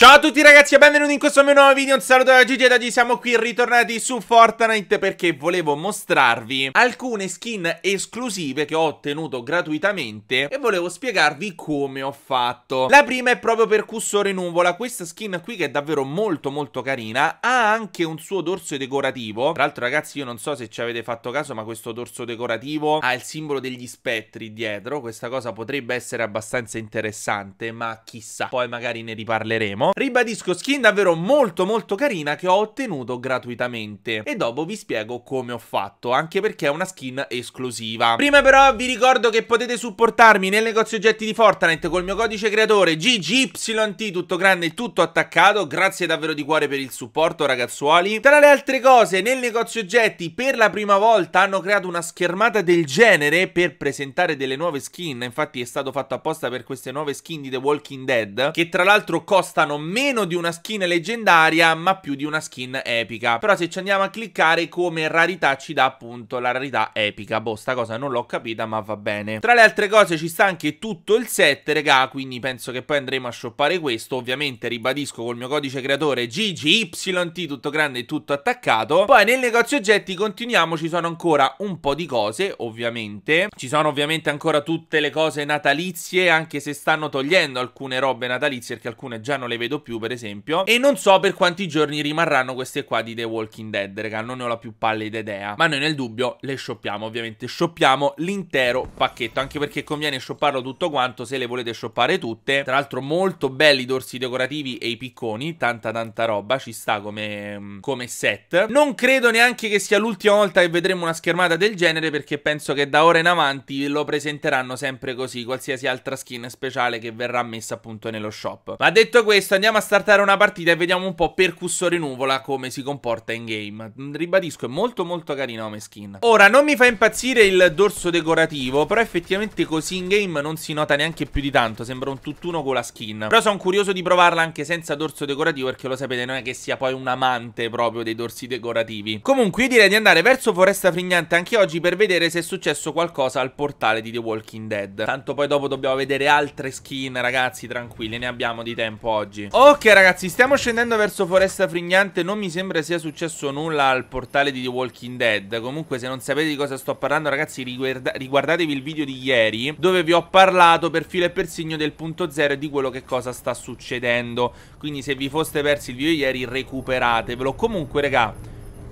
Ciao a tutti ragazzi e benvenuti in questo mio nuovo video, un saluto da Gigi ed oggi siamo qui ritornati su Fortnite perché volevo mostrarvi alcune skin esclusive che ho ottenuto gratuitamente e volevo spiegarvi come ho fatto. La prima è proprio percussore nuvola, questa skin qui che è davvero molto molto carina, ha anche un suo dorso decorativo, tra l'altro ragazzi io non so se ci avete fatto caso ma questo dorso decorativo ha il simbolo degli spettri dietro, questa cosa potrebbe essere abbastanza interessante ma chissà, poi magari ne riparleremo ribadisco skin davvero molto molto carina che ho ottenuto gratuitamente e dopo vi spiego come ho fatto, anche perché è una skin esclusiva. Prima però vi ricordo che potete supportarmi nel negozio oggetti di Fortnite col mio codice creatore GGYT, tutto grande e tutto attaccato, grazie davvero di cuore per il supporto ragazzuoli. Tra le altre cose, nel negozio oggetti per la prima volta hanno creato una schermata del genere per presentare delle nuove skin, infatti è stato fatto apposta per queste nuove skin di The Walking Dead, che tra l'altro costano meno di una skin leggendaria ma più di una skin epica. Però se ci andiamo a cliccare come rarità ci dà appunto la rarità epica. Boh, sta cosa non l'ho capita ma va bene. Tra le altre cose ci sta anche tutto il set, regà, quindi penso che poi andremo a shoppare questo. Ovviamente ribadisco col mio codice creatore GGYT, tutto grande e tutto attaccato. Poi nel negozio oggetti continuiamo, ci sono ancora un po' di cose, ovviamente. Ci sono ovviamente ancora tutte le cose natalizie, anche se stanno togliendo alcune robe natalizie perché alcune già non le vedo più, per esempio. E non so per quanti giorni rimarranno queste qua di The Walking Dead, raga, non ne ho la più pallida idea. Ma noi nel dubbio le shoppiamo, ovviamente shoppiamo l'intero pacchetto, anche perché conviene shopparlo tutto quanto se le volete shoppare tutte. Tra l'altro molto belli i dorsi decorativi e i picconi, tanta tanta roba, ci sta come, come set. Non credo neanche che sia l'ultima volta che vedremo una schermata del genere, perché penso che da ora in avanti lo presenteranno sempre così, qualsiasi altra skin speciale che verrà messa appunto nello shop. Ma detto questo, questo andiamo a startare una partita e vediamo un po' percussore nuvola come si comporta in game. Mm, ribadisco, è molto molto carino come skin. Ora, non mi fa impazzire il dorso decorativo, però effettivamente così in game non si nota neanche più di tanto, sembra un tutt'uno con la skin. Però sono curioso di provarla anche senza dorso decorativo, perché lo sapete, non è che sia poi un amante proprio dei dorsi decorativi. Comunque, io direi di andare verso Foresta Frignante anche oggi per vedere se è successo qualcosa al portale di The Walking Dead. Tanto poi dopo dobbiamo vedere altre skin, ragazzi, tranquilli, ne abbiamo di tempo oggi oggi Ok ragazzi stiamo scendendo verso Foresta Frignante Non mi sembra sia successo nulla al portale di The Walking Dead Comunque se non sapete di cosa sto parlando ragazzi riguarda Riguardatevi il video di ieri Dove vi ho parlato per filo e per segno del punto zero E di quello che cosa sta succedendo Quindi se vi foste persi il video ieri recuperatevelo Comunque raga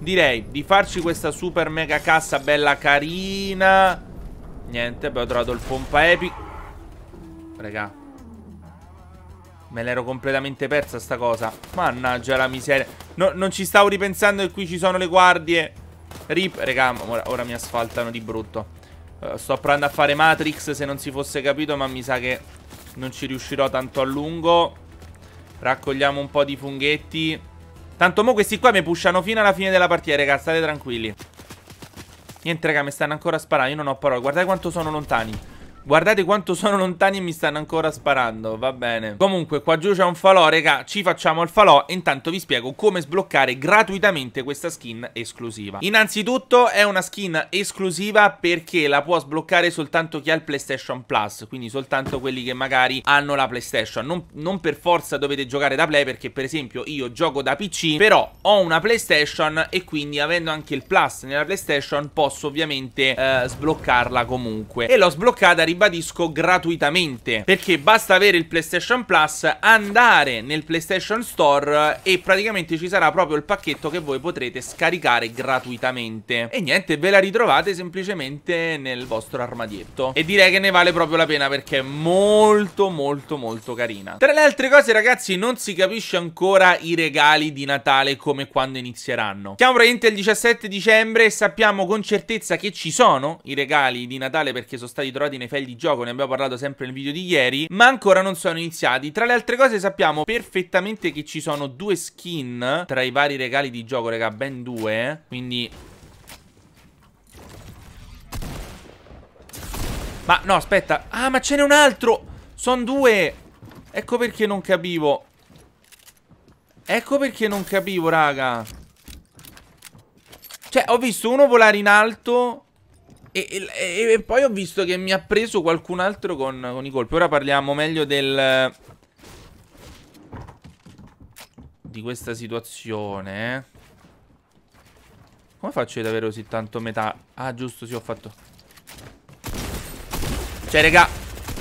Direi di farci questa super mega cassa bella carina Niente abbiamo trovato il pompa epico Raga Me l'ero completamente persa sta cosa Mannaggia la miseria no, Non ci stavo ripensando che qui ci sono le guardie Rip, regà, ora, ora mi asfaltano di brutto uh, Sto provando a fare Matrix se non si fosse capito Ma mi sa che non ci riuscirò tanto a lungo Raccogliamo un po' di funghetti Tanto mo questi qua mi pushano fino alla fine della partita, raga State tranquilli Niente, raga, mi stanno ancora sparando Io non ho parole Guardate quanto sono lontani Guardate quanto sono lontani e mi stanno ancora sparando Va bene Comunque qua giù c'è un falò raga Ci facciamo il falò intanto vi spiego come sbloccare gratuitamente questa skin esclusiva Innanzitutto è una skin esclusiva Perché la può sbloccare soltanto chi ha il PlayStation Plus Quindi soltanto quelli che magari hanno la PlayStation Non, non per forza dovete giocare da Play Perché per esempio io gioco da PC Però ho una PlayStation E quindi avendo anche il Plus nella PlayStation Posso ovviamente eh, sbloccarla comunque E l'ho sbloccata ripeto ribadisco gratuitamente perché basta avere il PlayStation Plus, andare nel PlayStation Store e praticamente ci sarà proprio il pacchetto che voi potrete scaricare gratuitamente. E niente, ve la ritrovate semplicemente nel vostro armadietto. E direi che ne vale proprio la pena perché è molto molto molto carina. Tra le altre cose ragazzi non si capisce ancora i regali di Natale come quando inizieranno. Siamo praticamente il 17 dicembre e sappiamo con certezza che ci sono i regali di Natale perché sono stati trovati nei fogli di gioco, ne abbiamo parlato sempre nel video di ieri, ma ancora non sono iniziati. Tra le altre cose sappiamo perfettamente che ci sono due skin tra i vari regali di gioco, raga, ben due, quindi... Ma no, aspetta, ah ma ce n'è un altro, sono due, ecco perché non capivo. Ecco perché non capivo, raga. Cioè, ho visto uno volare in alto e, e, e, poi ho visto che mi ha preso qualcun altro con, con i colpi. Ora parliamo meglio del... Di questa situazione. Eh. Come faccio ad avere così tanto metà? Ah, giusto, sì, ho fatto. Cioè, raga,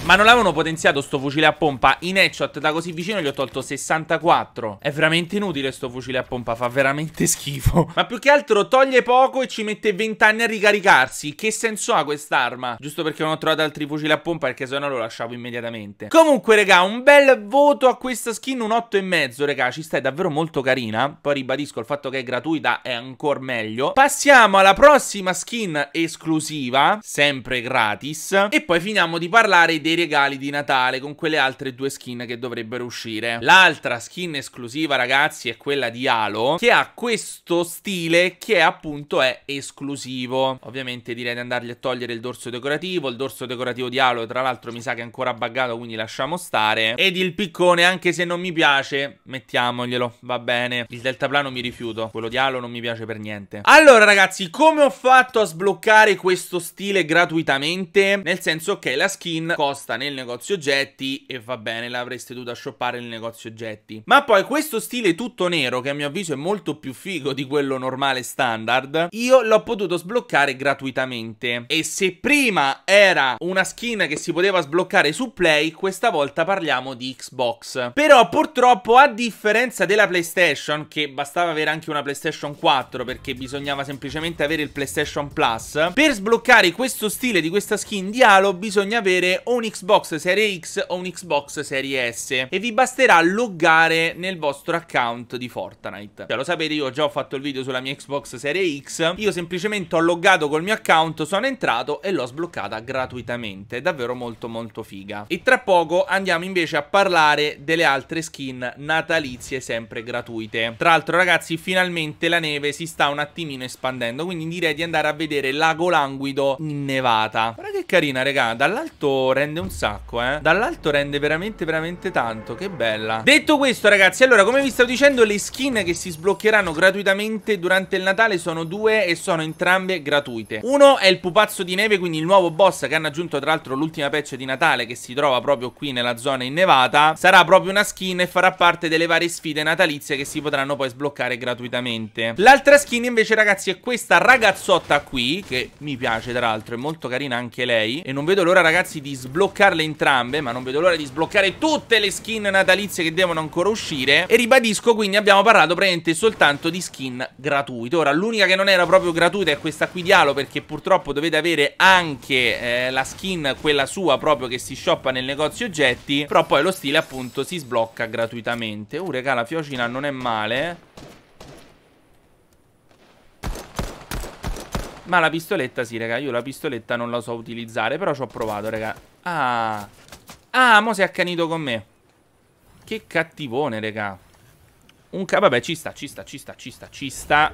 ma non l'avevano potenziato sto fucile a pompa in headshot da così vicino gli ho tolto 64 È veramente inutile sto fucile a pompa, fa veramente schifo Ma più che altro toglie poco e ci mette 20 anni a ricaricarsi Che senso ha quest'arma? Giusto perché non ho trovato altri fucili a pompa perché sennò lo lasciavo immediatamente Comunque regà un bel voto a questa skin, un 8,5 regà Ci sta, è davvero molto carina Poi ribadisco il fatto che è gratuita è ancora meglio Passiamo alla prossima skin esclusiva, sempre gratis E poi finiamo di parlare del regali di Natale con quelle altre due skin che dovrebbero uscire. L'altra skin esclusiva, ragazzi, è quella di Halo, che ha questo stile che appunto è esclusivo. Ovviamente direi di andargli a togliere il dorso decorativo, il dorso decorativo di Halo tra l'altro mi sa che è ancora buggato, quindi lasciamo stare. Ed il piccone, anche se non mi piace, mettiamoglielo, va bene. Il deltaplano mi rifiuto, quello di Halo non mi piace per niente. Allora ragazzi, come ho fatto a sbloccare questo stile gratuitamente? Nel senso che la skin costa l'asta nel negozio oggetti e va bene, l'avreste dovuta shoppare nel negozio oggetti. Ma poi questo stile tutto nero, che a mio avviso è molto più figo di quello normale standard, io l'ho potuto sbloccare gratuitamente. E se prima era una skin che si poteva sbloccare su Play, questa volta parliamo di Xbox. Però purtroppo a differenza della PlayStation, che bastava avere anche una PlayStation 4 perché bisognava semplicemente avere il PlayStation Plus, per sbloccare questo stile di questa skin di Halo bisogna avere un Xbox Xbox Serie X o un Xbox Serie S e vi basterà loggare nel vostro account di Fortnite. Cioè, lo sapete, io ho già fatto il video sulla mia Xbox Serie X, io semplicemente ho loggato col mio account, sono entrato e l'ho sbloccata gratuitamente, davvero molto molto figa. E tra poco andiamo invece a parlare delle altre skin natalizie sempre gratuite. Tra l'altro ragazzi, finalmente la neve si sta un attimino espandendo, quindi direi di andare a vedere Lago Languido in nevata. Guarda che carina, raga, dall'alto rende un un sacco, eh. Dall'alto rende veramente, veramente tanto. Che bella. Detto questo, ragazzi, allora, come vi stavo dicendo, le skin che si sbloccheranno gratuitamente durante il Natale sono due e sono entrambe gratuite. Uno è il pupazzo di neve, quindi il nuovo boss che hanno aggiunto, tra l'altro, l'ultima patch di Natale che si trova proprio qui nella zona innevata. Sarà proprio una skin e farà parte delle varie sfide natalizie che si potranno poi sbloccare gratuitamente. L'altra skin, invece, ragazzi, è questa ragazzotta qui, che mi piace, tra l'altro, è molto carina anche lei. E non vedo l'ora, ragazzi, di sbloccare sbloccarle entrambe, ma non vedo l'ora di sbloccare tutte le skin natalizie che devono ancora uscire. E ribadisco, quindi abbiamo parlato praticamente soltanto di skin gratuite. Ora, l'unica che non era proprio gratuita è questa qui di Halo, perché purtroppo dovete avere anche eh, la skin, quella sua proprio, che si shoppa nel negozio oggetti. Però poi lo stile, appunto, si sblocca gratuitamente. Uh, regà, la fiocina non è male. Ma la pistoletta sì, raga, io la pistoletta non la so utilizzare, però ci ho provato, raga. Ah. Ah, mo si è accanito con me. Che cattivone, raga. Un ca... Vabbè, ci sta, ci sta, ci sta, ci sta, ci sta.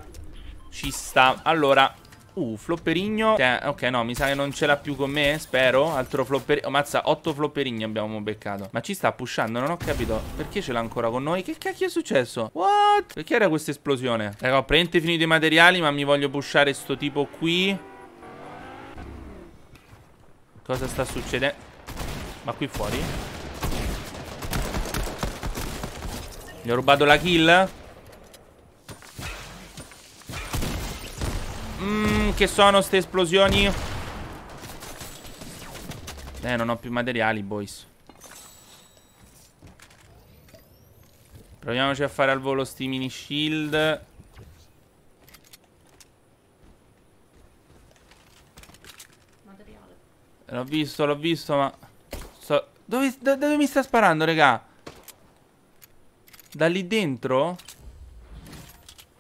Ci sta. Allora... Uh, flopperigno. Ok, no, mi sa che non ce l'ha più con me, spero. Altro flopperigno. Oh, mazza, 8 flopperigni abbiamo beccato. Ma ci sta pushando, non ho capito. Perché ce l'ha ancora con noi? Che cacchio è successo? What? Perché era questa esplosione? Raga, ho praticamente finito i materiali, ma mi voglio pushare sto tipo qui cosa sta succedendo? Ma qui fuori? Gli ho rubato la kill? Mmm, che sono ste esplosioni? Eh, non ho più materiali, boys. Proviamoci a fare al volo sti mini shield. L'ho visto, l'ho visto, ma... So... Dove, da, dove mi sta sparando, raga? Da lì dentro?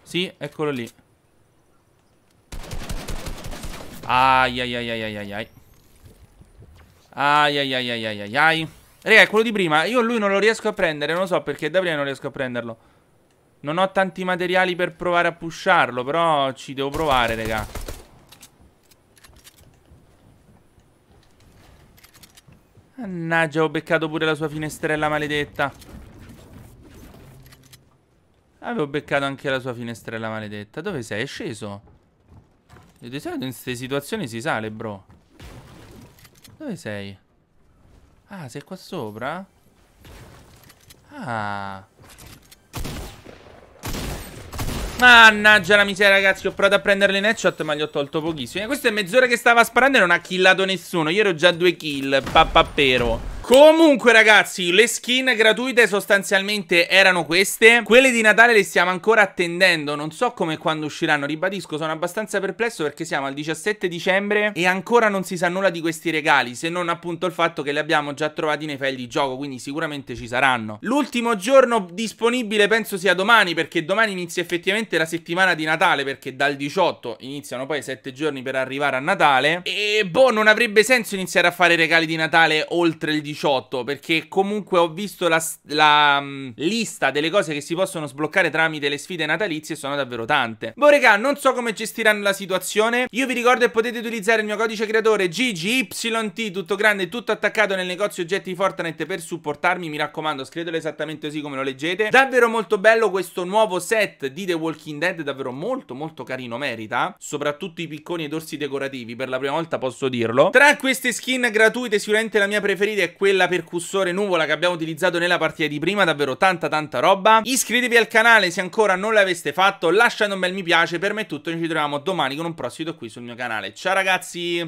Sì, eccolo lì. Ai ai ai ai ai ai ai. Ai ai ai ai ai ai ai. Raga, è quello di prima. Io lui non lo riesco a prendere, non lo so perché da prima non riesco a prenderlo. Non ho tanti materiali per provare a pusharlo, però ci devo provare, raga. Mannaggia, ho beccato pure la sua finestrella maledetta. Avevo beccato anche la sua finestrella maledetta. Dove sei? È sceso? E di solito in queste situazioni si sale, bro. Dove sei? Ah, sei qua sopra? Ah... Mannaggia la miseria ragazzi, ho provato a prenderle in headshot ma gli ho tolto pochissimi Questa è mezz'ora che stava sparando e non ha killato nessuno Io ero già due kill, pappapero Comunque ragazzi, le skin gratuite sostanzialmente erano queste Quelle di Natale le stiamo ancora attendendo Non so come quando usciranno, ribadisco, sono abbastanza perplesso perché siamo al 17 dicembre E ancora non si sa nulla di questi regali Se non appunto il fatto che li abbiamo già trovati nei file di gioco Quindi sicuramente ci saranno L'ultimo giorno disponibile penso sia domani Perché domani inizia effettivamente la settimana di Natale Perché dal 18 iniziano poi 7 giorni per arrivare a Natale E boh, non avrebbe senso iniziare a fare regali di Natale oltre il 18 18 perché comunque ho visto la, la um, lista delle cose che si possono sbloccare tramite le sfide natalizie sono davvero tante. Boh regà, non so come gestiranno la situazione. Io vi ricordo che potete utilizzare il mio codice creatore GGYT tutto grande, tutto attaccato nel negozio oggetti di Fortnite per supportarmi. Mi raccomando, scrivetelo esattamente così come lo leggete. Davvero molto bello questo nuovo set di The Walking Dead, davvero molto molto carino, merita. Soprattutto i picconi ed orsi decorativi, per la prima volta posso dirlo. Tra queste skin gratuite sicuramente la mia preferita è questa quella percussore nuvola che abbiamo utilizzato nella partita di prima, davvero tanta tanta roba. Iscrivetevi al canale se ancora non l'aveste fatto, lasciate un bel mi piace, per me è tutto, noi ci troviamo domani con un prossimo video qui sul mio canale. Ciao ragazzi!